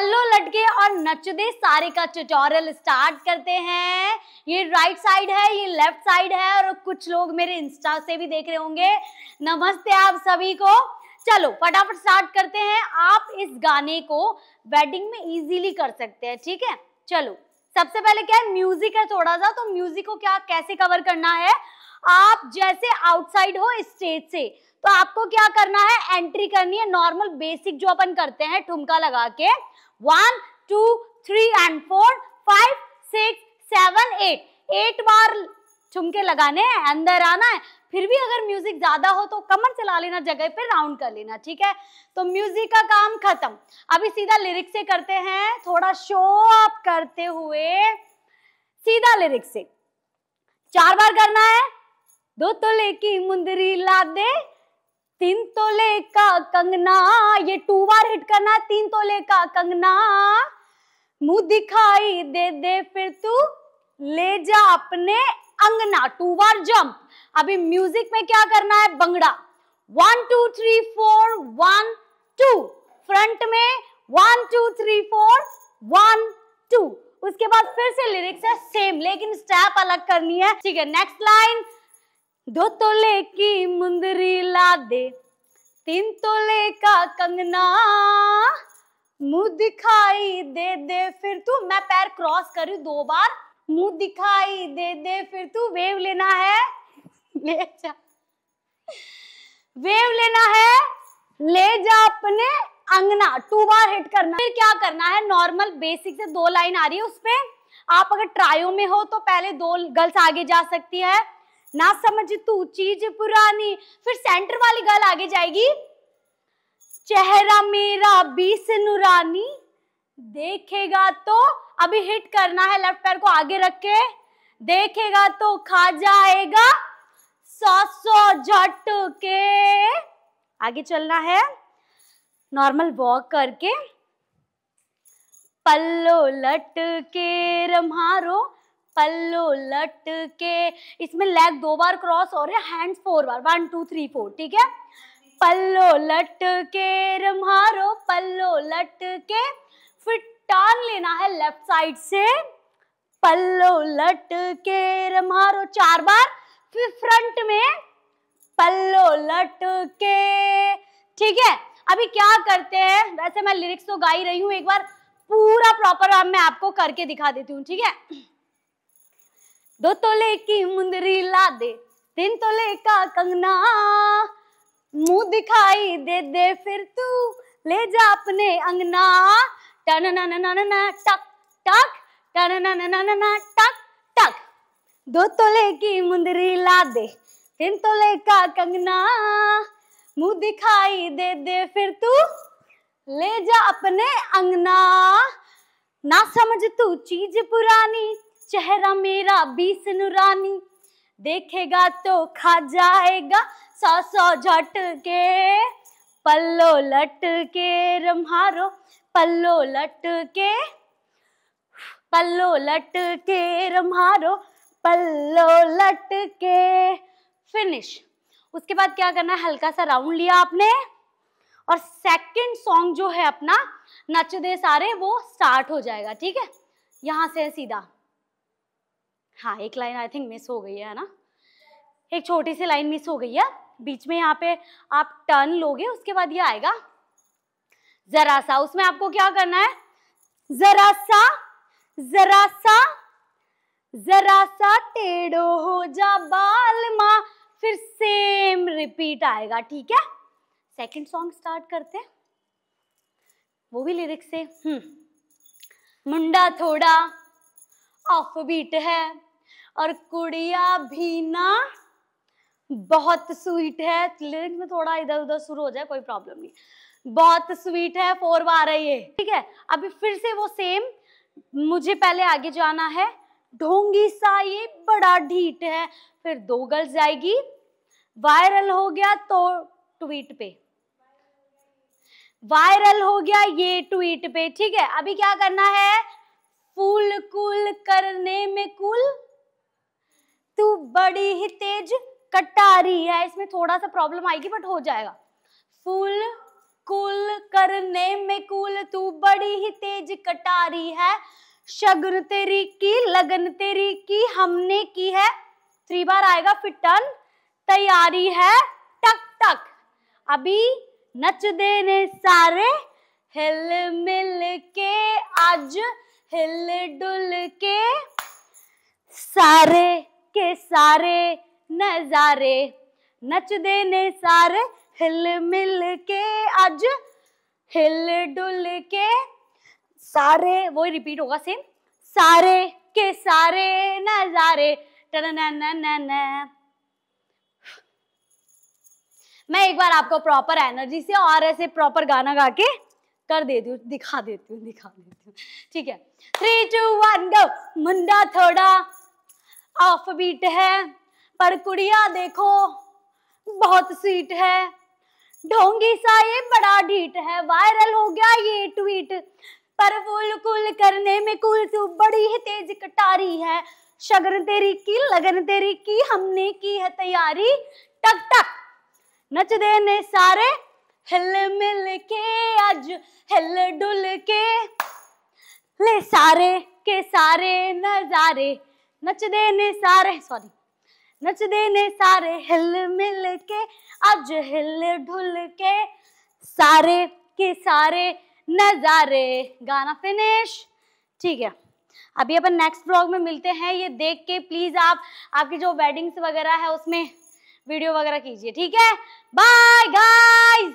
पल्लो लड़के और नच दे सारे का ट्यूटोरियल स्टार्ट करते हैं ये राइट साइड है ये लेफ्ट साइड है और कुछ लोग मेरे इंस्टा से भी देख रहे होंगे नमस्ते आप सभी को चलो फटाफट स्टार्ट करते हैं आप इस गाने को वेडिंग में इजीली कर सकते हैं ठीक है चलो सबसे पहले क्या है म्यूजिक है थोड़ा सा तो म्यूजिक को क्या कैसे कवर करना है आप जैसे आउटसाइड हो स्टेज से तो आपको क्या करना है एंट्री करनी है नॉर्मल बेसिक जो अपन करते हैं ठुमका लगा के one two three and four five six seven eight eight बार ठुमके लगाने हैं अंदर आना है फिर भी अगर म्यूजिक ज्यादा हो तो कमर चला लेना जगह पे राउंड कर लेना ठीक है तो म्यूजिक का काम खत्म अभी सीधा लिरिक्स से करते हैं थोड़ा शो आप करते हुए सीधा लिरिक्स से चार बार करना है दो तो की मुंदरी ला दे तीन तोले का कंगना ये टू बार हिट करना तीन तोले का कंगना मुंह दिखाई दे दे फिर तू ले जा अपने अंगना टू बार जंप अभी म्यूजिक में क्या करना है bhangra one two three four one two front में one two three four one two उसके बाद फिर से लिरिक्स है सेम लेकिन स्टेप अलग करनी है ठीक है नेक्स्ट लाइन दो तोले की मुंदरी ला दे तीन तोले का कंगना मुंह दिखाई दे दे फिर तू मैं पैर क्रॉस करूं दो बार मुंह दिखाई दे दे फिर तू वेव लेना है ले जा वेव लेना है ले जा अपने अंगना टू बार हिट करना फिर क्या करना है नॉर्मल बेसिक से दो लाइन आ रही है उसपे आप अगर ट्रायो में हो तो पहले दो गर्ल्स आगे जा सकती है ना समझ तू चीज पुरानी फिर सेंटर वाली गल आगे जाएगी चेहरा मेरा बीस नुरानी देखेगा तो अभी हिट करना है लेफ्ट पैर को आगे रख के देखेगा तो खा जाएगा सौ सौ झट के आगे चलना है नॉर्मल वॉक करके पल्लो लट के रमारो पल्लो लट के इसमें लेग दो बार क्रॉस हो रहे हैं हैंड्स फोर बार वन टू थ्री फोर ठीक है पल्लो लट के रमारो पल्लो लट के फिर टर्न लेना है लेफ्ट साइड से पल्लो लट के रमारो चार बार फिर फ्रंट में पल्लो लट के ठीक है अभी क्या करते हैं वैसे मैं लिरिक्स तो गा ही रही हूँ एक बार पूरा प्रॉपर मैं आपको करके दिखा देती हूँ ठीक है दो तोले की मुंदरी ला दे तीन तोले का कंगना मुंह दिखाई दे दे फिर तू ले जा अपने अंगना टन ना ना ना ना टक टक टन ना ना ना ना टक टक दो तोले की मुंदरी ला दे तीन तोले का कंगना मुंह दिखाई दे दे फिर तू ले जा अपने अंगना ना समझ तू चीज पुरानी चेहरा मेरा बीस नुरानी देखेगा तो खा जाएगा सौ सौ झट के पल्लो लट के रम्हारो पल्लो लट के पल्लो लट के रम्हारो पल्लो लट के फिनिश उसके बाद क्या करना है हल्का सा राउंड लिया आपने और सेकंड सॉन्ग जो है अपना नच दे सारे वो स्टार्ट हो जाएगा ठीक है यहां से सीधा हाँ एक लाइन आई थिंक मिस हो गई है ना एक छोटी सी लाइन मिस हो गई है बीच में यहाँ पे आप टर्न लोगे उसके बाद ये आएगा जरा सा उसमें आपको क्या करना है जरा सा जरा सा जरा सा टेढ़ो हो जा बाल मा फिर सेम रिपीट आएगा ठीक है सेकंड सॉन्ग स्टार्ट करते हैं वो भी लिरिक्स से हम्म। मुंडा थोड़ा ऑफ बीट है और कुड़िया भी ना बहुत स्वीट है लिरिक्स में थोड़ा इधर उधर शुरू हो जाए कोई प्रॉब्लम नहीं बहुत स्वीट है फोर बार है ये ठीक है अभी फिर से वो सेम मुझे पहले आगे जाना है ढोंगी सा ये बड़ा ढीठ है फिर दो गर्ल्स जाएगी वायरल हो गया तो ट्वीट पे वायरल हो गया ये ट्वीट पे ठीक है अभी क्या करना है फूल कुल करने में कूल तू बड़ी ही तेज कटारी है इसमें थोड़ा सा प्रॉब्लम आएगी बट हो जाएगा फूल कुल करने में कुल तू बड़ी ही तेज कटारी है शगन तेरी की लगन तेरी की हमने की है थ्री बार आएगा फिटन तैयारी है टक टक अभी नच देने सारे हिल मिल के आज हिल डुल के सारे के सारे नजारे नच देने सारे हिल मिल के आज हिल डुल के सारे वो रिपीट होगा सेम सारे के सारे नजारे मैं एक बार आपको प्रॉपर एनर्जी से और ऐसे प्रॉपर गाना गा के कर देती हूँ दिखा देती हूँ दिखा देती हूँ ठीक है थ्री टू वन गो मुंडा थोड़ा ऑफ बीट है पर कुड़िया देखो बहुत स्वीट है ढोंगी सा ये बड़ा ढीट है वायरल हो गया ये ट्वीट पर फूल कुल करने में कुल तू बड़ी ही तेज कटारी है शगन तेरी की लगन तेरी की हमने की है तैयारी टक टक नच देने सारे हिल मिल के आज हिल डुल के ले सारे के सारे नजारे नच देने सारे सॉरी नच देने सारे हिल मिल के आज हिल ढुल के सारे के सारे नजारे गाना फिनिश ठीक है अभी अपन नेक्स्ट ब्लॉग में मिलते हैं ये देख के प्लीज आप आपकी जो वेडिंग्स वगैरह है उसमें वीडियो वगैरह कीजिए ठीक है बाय गाइस